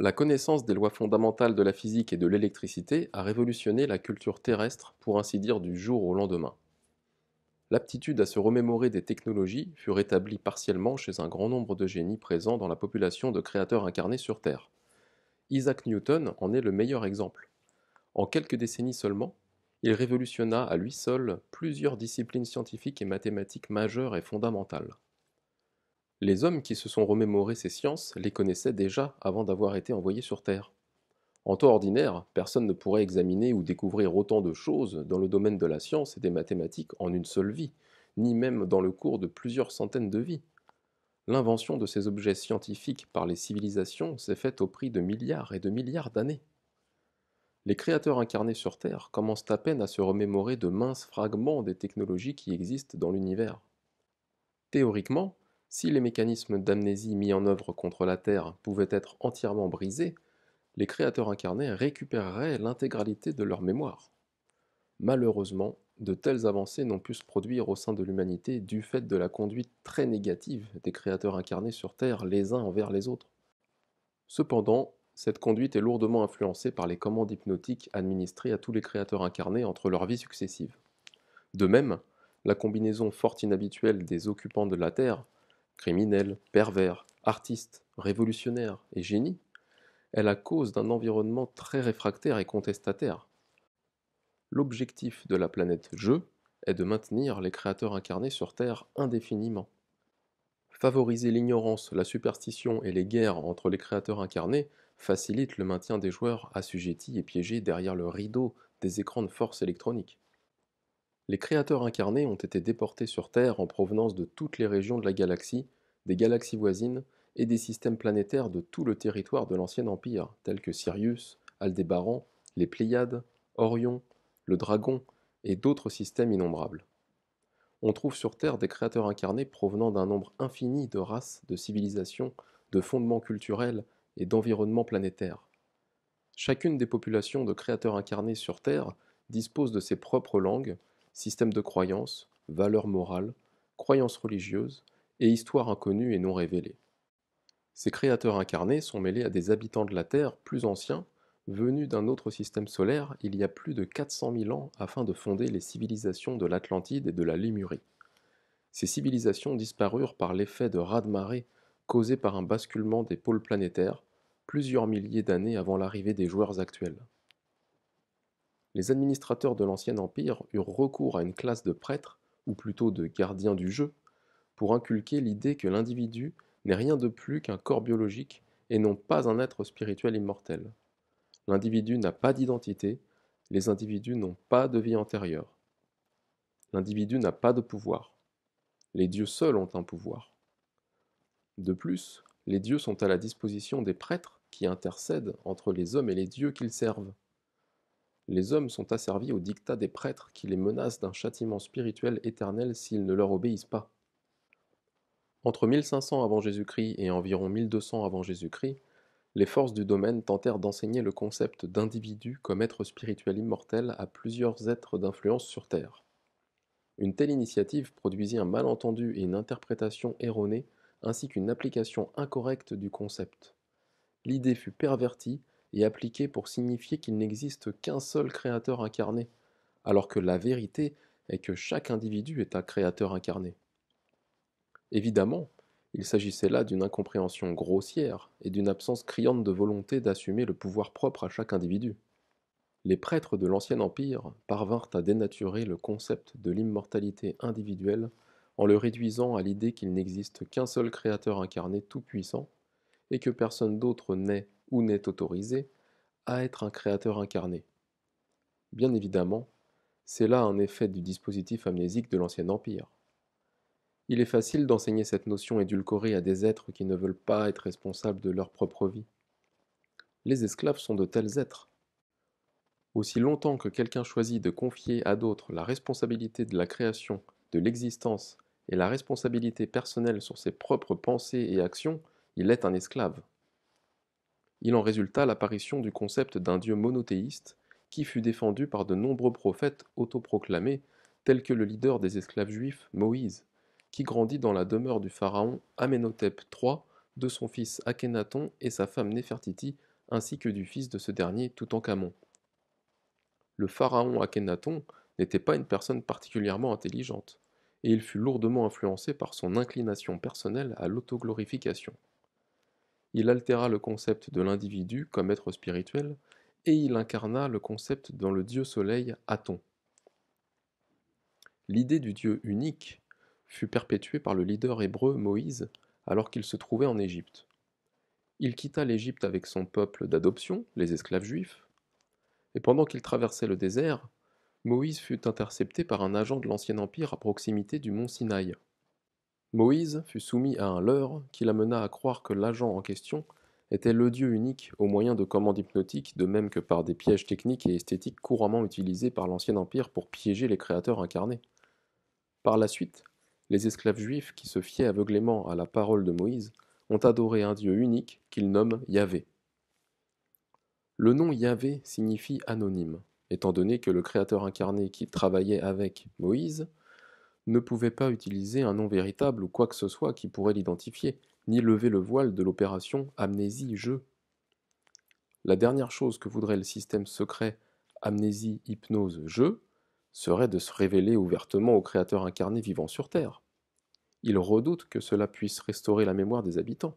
La connaissance des lois fondamentales de la physique et de l'électricité a révolutionné la culture terrestre, pour ainsi dire du jour au lendemain. L'aptitude à se remémorer des technologies fut rétablie partiellement chez un grand nombre de génies présents dans la population de créateurs incarnés sur Terre. Isaac Newton en est le meilleur exemple. En quelques décennies seulement, il révolutionna à lui seul plusieurs disciplines scientifiques et mathématiques majeures et fondamentales. Les hommes qui se sont remémorés ces sciences les connaissaient déjà avant d'avoir été envoyés sur Terre. En temps ordinaire, personne ne pourrait examiner ou découvrir autant de choses dans le domaine de la science et des mathématiques en une seule vie, ni même dans le cours de plusieurs centaines de vies. L'invention de ces objets scientifiques par les civilisations s'est faite au prix de milliards et de milliards d'années. Les créateurs incarnés sur Terre commencent à peine à se remémorer de minces fragments des technologies qui existent dans l'univers. Théoriquement, si les mécanismes d'amnésie mis en œuvre contre la Terre pouvaient être entièrement brisés, les créateurs incarnés récupéreraient l'intégralité de leur mémoire. Malheureusement, de telles avancées n'ont pu se produire au sein de l'humanité du fait de la conduite très négative des créateurs incarnés sur Terre les uns envers les autres. Cependant, cette conduite est lourdement influencée par les commandes hypnotiques administrées à tous les créateurs incarnés entre leurs vies successives. De même, la combinaison fort inhabituelle des occupants de la Terre Criminel, pervers, artiste, révolutionnaire et génie, est la cause d'un environnement très réfractaire et contestataire. L'objectif de la planète Jeu est de maintenir les créateurs incarnés sur Terre indéfiniment. Favoriser l'ignorance, la superstition et les guerres entre les créateurs incarnés facilite le maintien des joueurs assujettis et piégés derrière le rideau des écrans de force électronique. Les créateurs incarnés ont été déportés sur Terre en provenance de toutes les régions de la galaxie, des galaxies voisines et des systèmes planétaires de tout le territoire de l'Ancien Empire, tels que Sirius, Aldébaran, les Pléiades, Orion, le Dragon et d'autres systèmes innombrables. On trouve sur Terre des créateurs incarnés provenant d'un nombre infini de races, de civilisations, de fondements culturels et d'environnements planétaires. Chacune des populations de créateurs incarnés sur Terre dispose de ses propres langues, système de croyances, valeurs morales, croyances religieuses et histoires inconnues et non révélées. Ces créateurs incarnés sont mêlés à des habitants de la Terre plus anciens, venus d'un autre système solaire il y a plus de 400 000 ans afin de fonder les civilisations de l'Atlantide et de la Lémurie. Ces civilisations disparurent par l'effet de raz-de-marée causé par un basculement des pôles planétaires plusieurs milliers d'années avant l'arrivée des joueurs actuels les administrateurs de l'Ancien Empire eurent recours à une classe de prêtres, ou plutôt de gardiens du jeu, pour inculquer l'idée que l'individu n'est rien de plus qu'un corps biologique et non pas un être spirituel immortel. L'individu n'a pas d'identité, les individus n'ont pas de vie antérieure. L'individu n'a pas de pouvoir. Les dieux seuls ont un pouvoir. De plus, les dieux sont à la disposition des prêtres qui intercèdent entre les hommes et les dieux qu'ils servent. Les hommes sont asservis au dictat des prêtres qui les menacent d'un châtiment spirituel éternel s'ils ne leur obéissent pas. Entre 1500 avant Jésus-Christ et environ 1200 avant Jésus-Christ, les forces du domaine tentèrent d'enseigner le concept d'individu comme être spirituel immortel à plusieurs êtres d'influence sur Terre. Une telle initiative produisit un malentendu et une interprétation erronée, ainsi qu'une application incorrecte du concept. L'idée fut pervertie et appliquée pour signifier qu'il n'existe qu'un seul créateur incarné, alors que la vérité est que chaque individu est un créateur incarné. Évidemment, il s'agissait là d'une incompréhension grossière et d'une absence criante de volonté d'assumer le pouvoir propre à chaque individu. Les prêtres de l'Ancien Empire parvinrent à dénaturer le concept de l'immortalité individuelle en le réduisant à l'idée qu'il n'existe qu'un seul créateur incarné tout-puissant et que personne d'autre n'est ou n'est autorisé, à être un créateur incarné. Bien évidemment, c'est là un effet du dispositif amnésique de l'Ancien Empire. Il est facile d'enseigner cette notion édulcorée à des êtres qui ne veulent pas être responsables de leur propre vie. Les esclaves sont de tels êtres. Aussi longtemps que quelqu'un choisit de confier à d'autres la responsabilité de la création, de l'existence et la responsabilité personnelle sur ses propres pensées et actions, il est un esclave il en résulta l'apparition du concept d'un dieu monothéiste qui fut défendu par de nombreux prophètes autoproclamés, tels que le leader des esclaves juifs, Moïse, qui grandit dans la demeure du pharaon Amenhotep III, de son fils Akhenaton et sa femme Nefertiti, ainsi que du fils de ce dernier Toutankhamon. Le pharaon Akhenaton n'était pas une personne particulièrement intelligente, et il fut lourdement influencé par son inclination personnelle à l'autoglorification il altéra le concept de l'individu comme être spirituel, et il incarna le concept dans le dieu soleil Aton. L'idée du dieu unique fut perpétuée par le leader hébreu Moïse alors qu'il se trouvait en Égypte. Il quitta l'Égypte avec son peuple d'adoption, les esclaves juifs, et pendant qu'il traversait le désert, Moïse fut intercepté par un agent de l'Ancien Empire à proximité du mont Sinaï. Moïse fut soumis à un leurre qui l'amena à croire que l'agent en question était le dieu unique au moyen de commandes hypnotiques, de même que par des pièges techniques et esthétiques couramment utilisés par l'Ancien Empire pour piéger les créateurs incarnés. Par la suite, les esclaves juifs qui se fiaient aveuglément à la parole de Moïse ont adoré un dieu unique qu'ils nomment Yahvé. Le nom Yahvé signifie anonyme, étant donné que le créateur incarné qui travaillait avec Moïse ne pouvait pas utiliser un nom véritable ou quoi que ce soit qui pourrait l'identifier, ni lever le voile de l'opération amnésie-jeu. La dernière chose que voudrait le système secret amnésie-hypnose-jeu serait de se révéler ouvertement au créateur incarné vivant sur Terre. Il redoute que cela puisse restaurer la mémoire des habitants.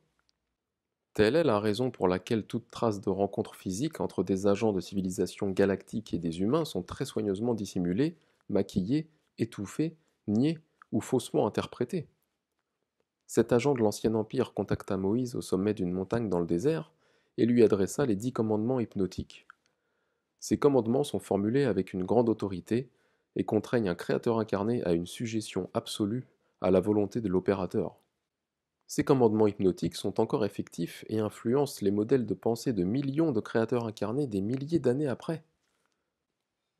Telle est la raison pour laquelle toute trace de rencontre physique entre des agents de civilisation galactique et des humains sont très soigneusement dissimulées, maquillées, étouffées nié ou faussement interprété. Cet agent de l'Ancien Empire contacta Moïse au sommet d'une montagne dans le désert et lui adressa les dix commandements hypnotiques. Ces commandements sont formulés avec une grande autorité et contraignent un créateur incarné à une suggestion absolue à la volonté de l'opérateur. Ces commandements hypnotiques sont encore effectifs et influencent les modèles de pensée de millions de créateurs incarnés des milliers d'années après.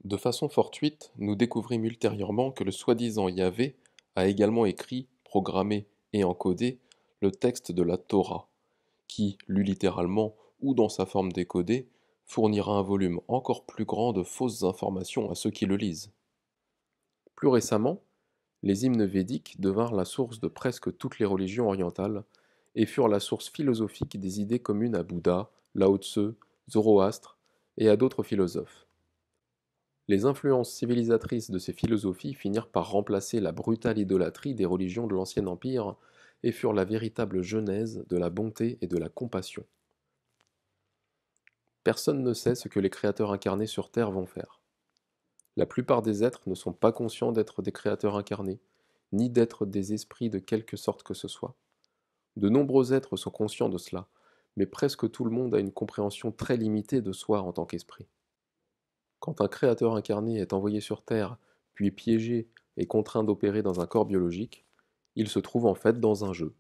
De façon fortuite, nous découvrîmes ultérieurement que le soi-disant Yahvé a également écrit, programmé et encodé le texte de la Torah, qui, lu littéralement ou dans sa forme décodée, fournira un volume encore plus grand de fausses informations à ceux qui le lisent. Plus récemment, les hymnes védiques devinrent la source de presque toutes les religions orientales et furent la source philosophique des idées communes à Bouddha, Lao Tse, Zoroastre et à d'autres philosophes. Les influences civilisatrices de ces philosophies finirent par remplacer la brutale idolâtrie des religions de l'Ancien Empire et furent la véritable genèse de la bonté et de la compassion. Personne ne sait ce que les créateurs incarnés sur Terre vont faire. La plupart des êtres ne sont pas conscients d'être des créateurs incarnés, ni d'être des esprits de quelque sorte que ce soit. De nombreux êtres sont conscients de cela, mais presque tout le monde a une compréhension très limitée de soi en tant qu'esprit. Quand un créateur incarné est envoyé sur Terre, puis piégé et contraint d'opérer dans un corps biologique, il se trouve en fait dans un jeu.